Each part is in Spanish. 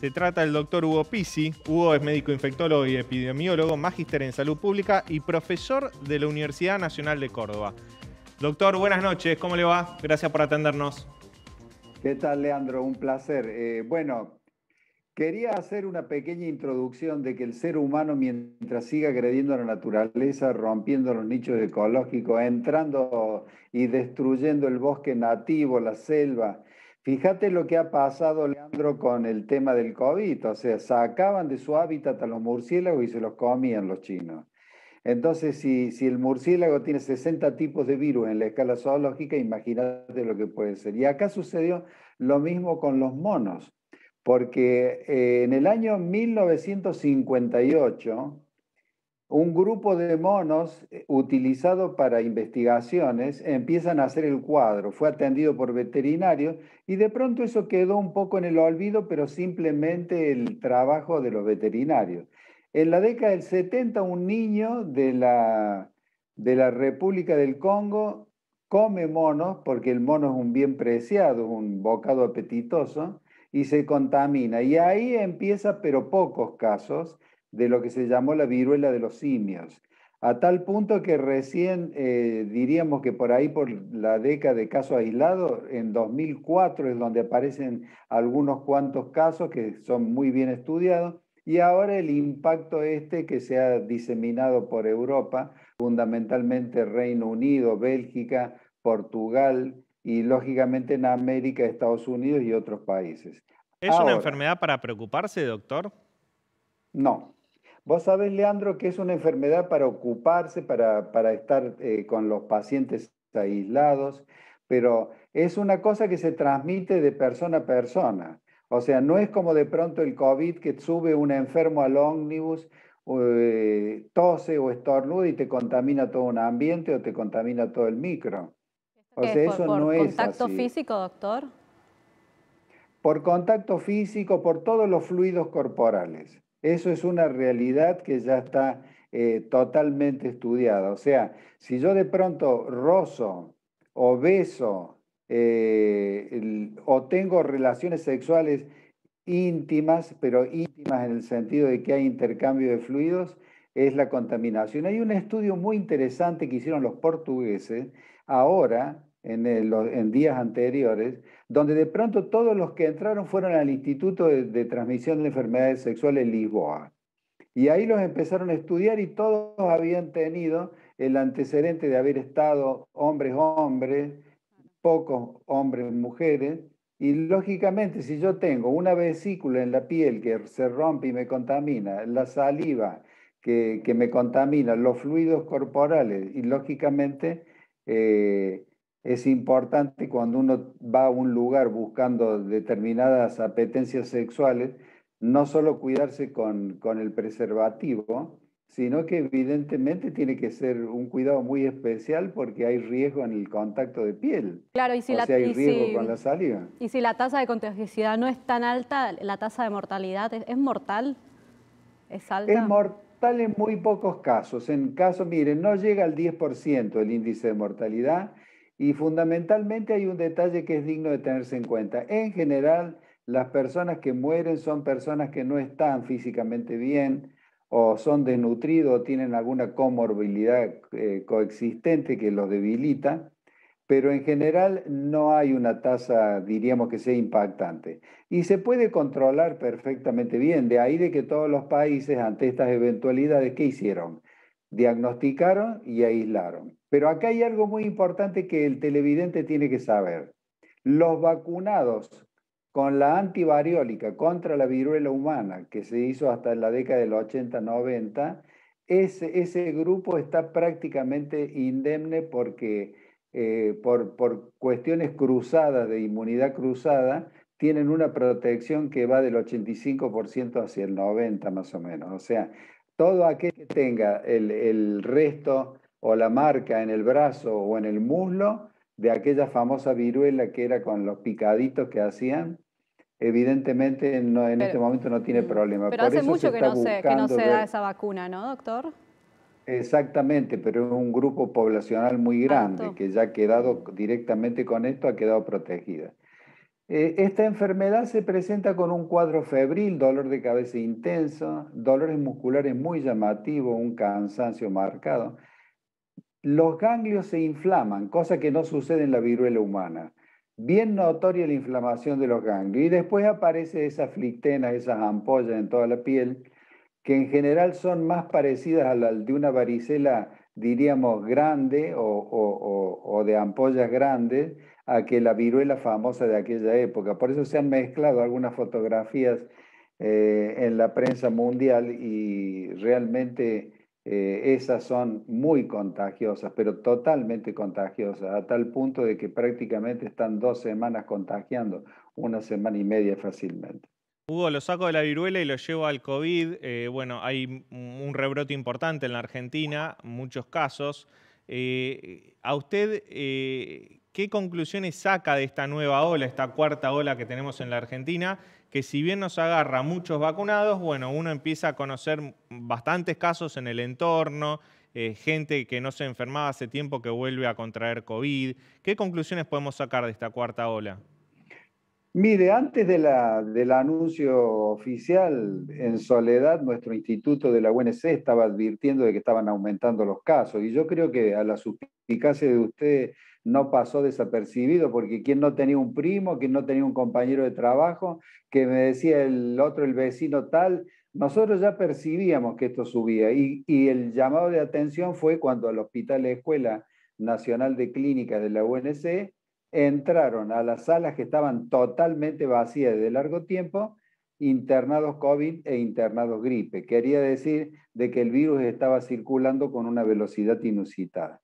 Se trata del doctor Hugo Pisi. Hugo es médico infectólogo y epidemiólogo, magíster en salud pública y profesor de la Universidad Nacional de Córdoba. Doctor, buenas noches, ¿cómo le va? Gracias por atendernos. ¿Qué tal, Leandro? Un placer. Eh, bueno, quería hacer una pequeña introducción de que el ser humano, mientras siga agrediendo a la naturaleza, rompiendo los nichos ecológicos, entrando y destruyendo el bosque nativo, la selva, Fíjate lo que ha pasado, Leandro, con el tema del COVID. O sea, sacaban de su hábitat a los murciélagos y se los comían los chinos. Entonces, si, el murciélago tiene 60 tipos de virus en la escala zoológica, imagínate lo que puede ser. Y acá sucedió lo mismo con los monos, porque eh, en el año 1958, un grupo de monos eh, utilizado para investigaciones empiezan a hacer el cuadro, fue atendido por veterinarios y de pronto eso quedó un poco en el olvido, pero simplemente el trabajo de los veterinarios. En la década del 70 un niño de la, de la República del Congo come monos, porque el mono es un bien preciado, un bocado apetitoso, y se contamina. Y ahí empieza, pero pocos casos, de lo que se llamó la viruela de los simios, a tal punto que recién eh, diríamos que por ahí, por la década de casos aislados, en 2004 es donde aparecen algunos cuantos casos que son muy bien estudiados, y ahora el impacto este que se ha diseminado por Europa, fundamentalmente Reino Unido, Bélgica, Portugal y lógicamente en América, Estados Unidos y otros países. ¿Es una enfermedad para preocuparse, doctor? No, Vos sabés, Leandro, que es una enfermedad para ocuparse, para, estar eh, con los pacientes aislados, pero es una cosa que se transmite de persona a persona. O sea, no es como de pronto el COVID que sube un enfermo al ómnibus, eh, tose o estornuda y te contamina todo un ambiente o te contamina todo el micro. O sea, eso no es así. ¿Contacto físico, doctor? Por contacto físico, por todos los fluidos corporales. Eso es una realidad que ya está eh, totalmente estudiada. O sea, si yo de pronto rozo o beso eh, o tengo relaciones sexuales íntimas, pero íntimas en el sentido de que hay intercambio de fluidos, es la contaminación. Hay un estudio muy interesante que hicieron los portugueses ahora en, en, días anteriores, donde de pronto todos los que entraron fueron al Instituto de, Transmisión de Enfermedades Sexuales Lisboa. Y ahí los empezaron a estudiar y todos habían tenido el antecedente de haber estado hombres-hombres, pocos hombres-mujeres. Y lógicamente, si yo tengo una vesícula en la piel que se rompe y me contamina, la saliva que, que me contamina, los fluidos corporales, y lógicamente eh, es importante cuando uno va a un lugar buscando determinadas apetencias sexuales, no solo cuidarse con, con el preservativo, sino que evidentemente tiene que ser un cuidado muy especial porque hay riesgo en el contacto de piel. Claro, y si la, Y si la tasa de contagiosidad no es tan alta, la tasa de mortalidad es, mortal. Es Es mortal en muy pocos casos. En casos, miren, no llega al 10% el índice de mortalidad y fundamentalmente hay un detalle que es digno de tenerse en cuenta. En general, las personas que mueren son personas que no están físicamente bien o son desnutridos o tienen alguna comorbilidad eh, coexistente que los debilita, pero en general no hay una tasa, diríamos que sea impactante. Y se puede controlar perfectamente bien, de ahí de que todos los países ante estas eventualidades, ¿qué hicieron? diagnosticaron y aislaron. Pero acá hay algo muy importante que el televidente tiene que saber. Los vacunados con la antivariólica contra la viruela humana, que se hizo hasta la década del 80-90, ese, ese, grupo está prácticamente indemne porque eh, por, por cuestiones cruzadas, de inmunidad cruzada, tienen una protección que va del 85% hacia el 90% más o menos. O sea, todo aquel que tenga el, resto o la marca en el brazo o en el muslo de aquella famosa viruela que era con los picaditos que hacían, evidentemente en este momento no tiene mm, problema. Pero hace mucho que no, se, da esa vacuna, ¿no, doctor? Exactamente, pero es un grupo poblacional muy grande que ya ha quedado directamente con esto, ha quedado protegida. Eh, esta enfermedad se presenta con un cuadro febril, dolor de cabeza intenso, dolores musculares muy llamativos, un cansancio marcado. Los ganglios se inflaman, cosa que no sucede en la viruela humana. Bien notoria la inflamación de los ganglios. Y después aparecen esas flictenas, esas ampollas en toda la piel, que en general son más parecidas a las de una varicela diríamos, grande o, de ampollas grandes a que la viruela famosa de aquella época. Por eso se han mezclado algunas fotografías eh, en la prensa mundial y realmente eh, esas son muy contagiosas, pero totalmente contagiosas, a tal punto de que prácticamente están dos semanas contagiando, una semana y media fácilmente. Hugo, lo saco de la viruela y lo llevo al COVID. Eh, bueno, hay un rebrote importante en la Argentina, muchos casos. Eh, ¿A usted eh, qué conclusiones saca de esta nueva ola, esta cuarta ola que tenemos en la Argentina? Que si bien nos agarra muchos vacunados, bueno, uno empieza a conocer bastantes casos en el entorno, gente que no se enfermaba hace tiempo que vuelve a contraer COVID. ¿Qué conclusiones podemos sacar de esta cuarta ola? Mire, antes del anuncio oficial, en Soledad, nuestro instituto de la UNC estaba advirtiendo de que estaban aumentando los casos. Y yo creo que a la suspicacia de usted no pasó desapercibido, porque quien no tenía un primo, quien no tenía un compañero de trabajo, que me decía el otro, el vecino tal, nosotros ya percibíamos que esto subía. Y, el llamado de atención fue cuando al Hospital de Escuela Nacional de Clínicas de la UNC entraron a las salas que estaban totalmente vacías de largo tiempo internados COVID e internados gripe. Quería decir de que el virus estaba circulando con una velocidad inusitada.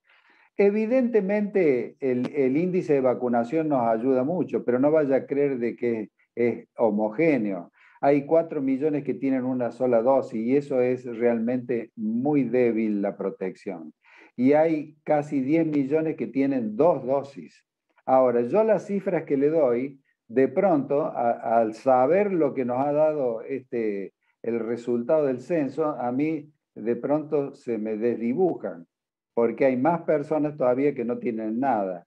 Evidentemente el, el índice de vacunación nos ayuda mucho, pero no vaya a creer de que es homogéneo. Hay 4 millones que tienen una sola dosis y eso es realmente muy débil la protección. Y hay casi 10 millones que tienen dos dosis. Ahora, yo las cifras que le doy, de pronto, al saber lo que nos ha dado este, el resultado del censo, a mí de pronto se me desdibujan, porque hay más personas todavía que no tienen nada.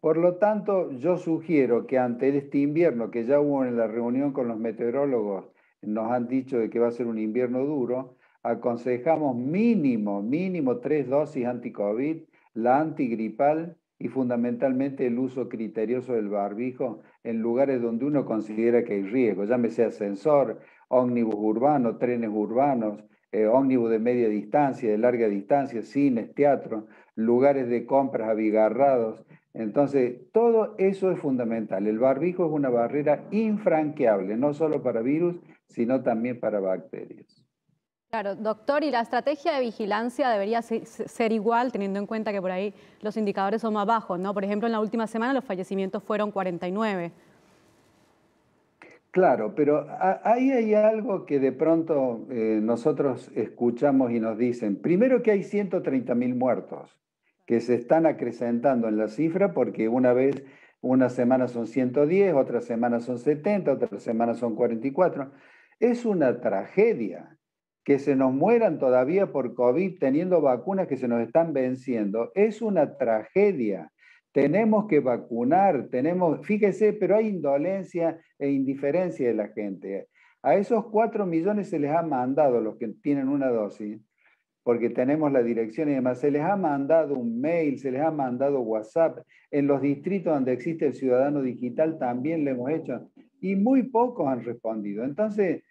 Por lo tanto, yo sugiero que ante este invierno, que ya hubo en la reunión con los meteorólogos, nos han dicho de que va a ser un invierno duro, aconsejamos mínimo, mínimo tres dosis anti Covid la antigripal y fundamentalmente el uso criterioso del barbijo en lugares donde uno considera que hay riesgo, llámese ascensor, ómnibus urbano, trenes urbanos, eh, ómnibus de media distancia, de larga distancia, cines, teatros, lugares de compras abigarrados. Entonces, todo eso es fundamental. El barbijo es una barrera infranqueable, no solo para virus, sino también para bacterias. Claro, doctor, y la estrategia de vigilancia debería ser igual, teniendo en cuenta que por ahí los indicadores son más bajos, ¿no? Por ejemplo, en la última semana los fallecimientos fueron 49. Claro, pero ahí hay algo que de pronto eh, nosotros escuchamos y nos dicen. Primero que hay 130.000 muertos, que se están acrecentando en la cifra porque una vez, una semana son 110, otra semana son 70, otra semana son 44. Es una tragedia que se nos mueran todavía por COVID teniendo vacunas que se nos están venciendo, es una tragedia. Tenemos que vacunar, tenemos, fíjese, pero hay indolencia e indiferencia de la gente. A esos cuatro millones se les ha mandado los que tienen una dosis, porque tenemos la dirección y demás, se les ha mandado un mail, se les ha mandado WhatsApp, en los distritos donde existe el ciudadano digital también le hemos hecho, y muy pocos han respondido. Entonces,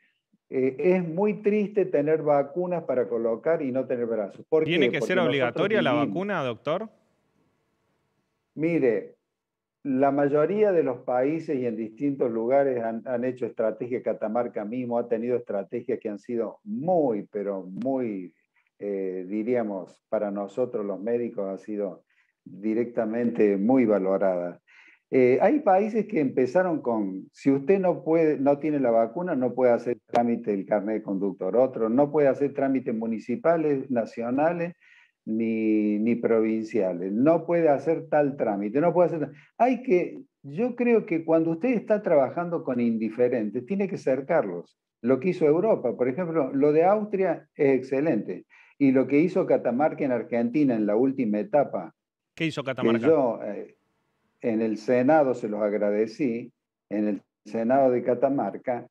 eh, es muy triste tener vacunas para colocar y no tener brazos. ¿Tiene que ser obligatoria la vacuna, doctor? Mire, la mayoría de los países y en distintos lugares han, hecho estrategia, Catamarca mismo ha tenido estrategias que han sido muy, pero muy, eh, diríamos, para nosotros los médicos ha sido directamente muy valorada. Eh, hay países que empezaron con, si usted no, puede, no tiene la vacuna, no puede hacer trámite del carnet de conductor. Otro, no puede hacer trámites municipales, nacionales, ni, provinciales. No puede hacer tal trámite, no puede hacer... Hay que, yo creo que cuando usted está trabajando con indiferentes, tiene que acercarlos Lo que hizo Europa, por ejemplo, lo de Austria es excelente. Y lo que hizo Catamarca en Argentina en la última etapa. ¿Qué hizo Catamarca? Eh, en el Senado se los agradecí, en el Senado de Catamarca,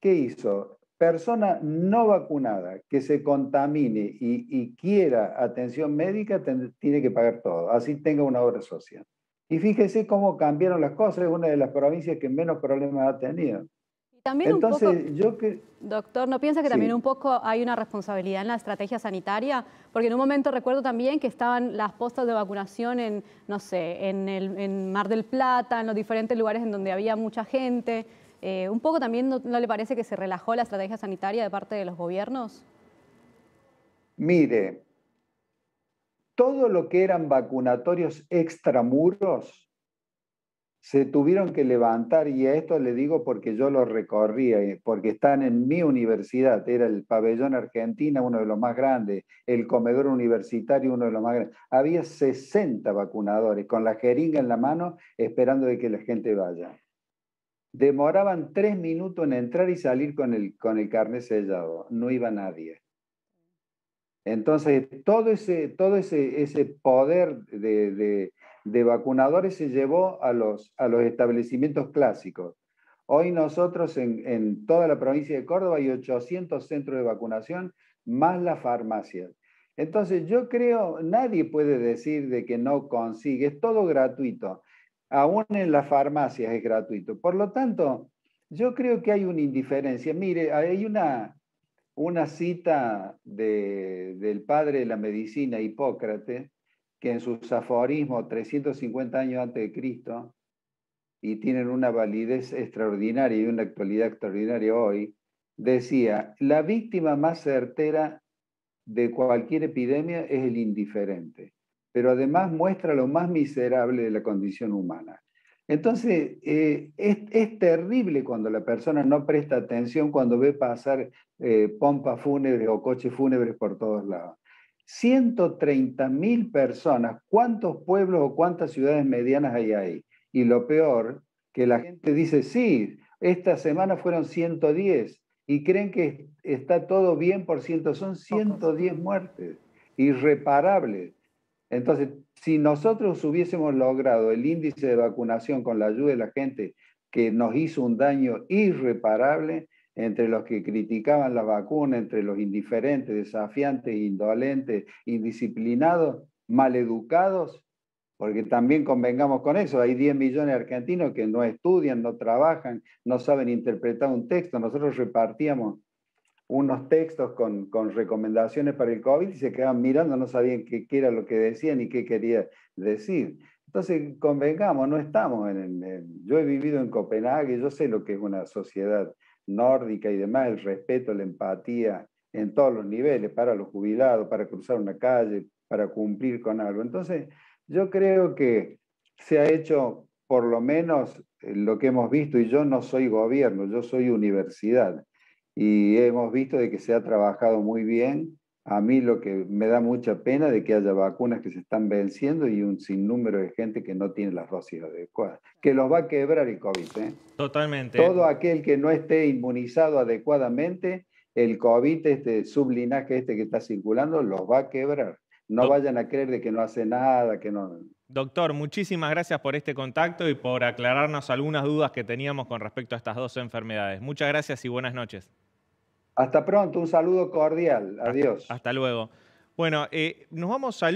¿qué hizo? Persona no vacunada que se contamine y, quiera atención médica tiene que pagar todo, así tenga una obra social. Y fíjese cómo cambiaron las cosas, es una de las provincias que menos problemas ha tenido. Doctor, ¿no piensa que también un poco hay una responsabilidad en la estrategia sanitaria? Porque en un momento recuerdo también que estaban las postas de vacunación en, no sé, en, el, Mar del Plata, en los diferentes lugares en donde había mucha gente. Eh, ¿Un poco también no, le parece que se relajó la estrategia sanitaria de parte de los gobiernos? Mire, todo lo que eran vacunatorios extramuros se tuvieron que levantar y a esto le digo porque yo lo recorría, eh, porque están en mi universidad, era el pabellón Argentina, uno de los más grandes, el comedor universitario, uno de los más grandes. Había 60 vacunadores con la jeringa en la mano esperando de que la gente vaya. Demoraban tres minutos en entrar y salir con el, con el carnet sellado, no iba nadie. Entonces, todo ese, todo ese, poder de de vacunadores se llevó a los, a los establecimientos clásicos. Hoy nosotros en, toda la provincia de Córdoba hay 800 centros de vacunación más las farmacias. Entonces yo creo, nadie puede decir de que no consigue, es todo gratuito. Aún en las farmacias es gratuito. Por lo tanto, yo creo que hay una indiferencia. Mire, hay una, una cita del padre de la medicina, Hipócrates, que en su aforismos 350 años antes de Cristo, y tienen una validez extraordinaria y una actualidad extraordinaria hoy, decía, la víctima más certera de cualquier epidemia es el indiferente, pero además muestra lo más miserable de la condición humana. Entonces, eh, es, terrible cuando la persona no presta atención cuando ve pasar eh, pompas fúnebres o coches fúnebres por todos lados. 130 mil personas. ¿Cuántos pueblos o cuántas ciudades medianas hay ahí? Y lo peor, que la gente dice, sí, esta semana fueron 110 y creen que está todo bien por ciento. Son 110 muertes irreparables. Entonces, si nosotros hubiésemos logrado el índice de vacunación con la ayuda de la gente que nos hizo un daño irreparable, entre los que criticaban la vacuna, entre los indiferentes, desafiantes, indolentes, indisciplinados, maleducados, porque también convengamos con eso, hay 10 millones de argentinos que no estudian, no trabajan, no saben interpretar un texto. Nosotros repartíamos unos textos con, con recomendaciones para el COVID y se quedaban mirando, no sabían qué, era lo que decían y qué quería decir. Entonces, convengamos, no estamos en, el, Yo he vivido en Copenhague, yo sé lo que es una sociedad nórdica y demás, el respeto, la empatía en todos los niveles, para los jubilados, para cruzar una calle, para cumplir con algo. Entonces, yo creo que se ha hecho por lo menos eh, lo que hemos visto, y yo no soy gobierno, yo soy universidad, y hemos visto de que se ha trabajado muy bien a mí lo que me da mucha pena de que haya vacunas que se están venciendo y un sinnúmero de gente que no tiene las dosis adecuadas, que los va a quebrar el COVID. ¿eh? Totalmente. Todo aquel que no esté inmunizado adecuadamente, el COVID, este sublinaje este que está circulando, los va a quebrar. No vayan a creer de que no hace nada, que no... Doctor, muchísimas gracias por este contacto y por aclararnos algunas dudas que teníamos con respecto a estas dos enfermedades. Muchas gracias y buenas noches. Hasta pronto, un saludo cordial. Adiós. Hasta, luego. Bueno, eh, nos vamos a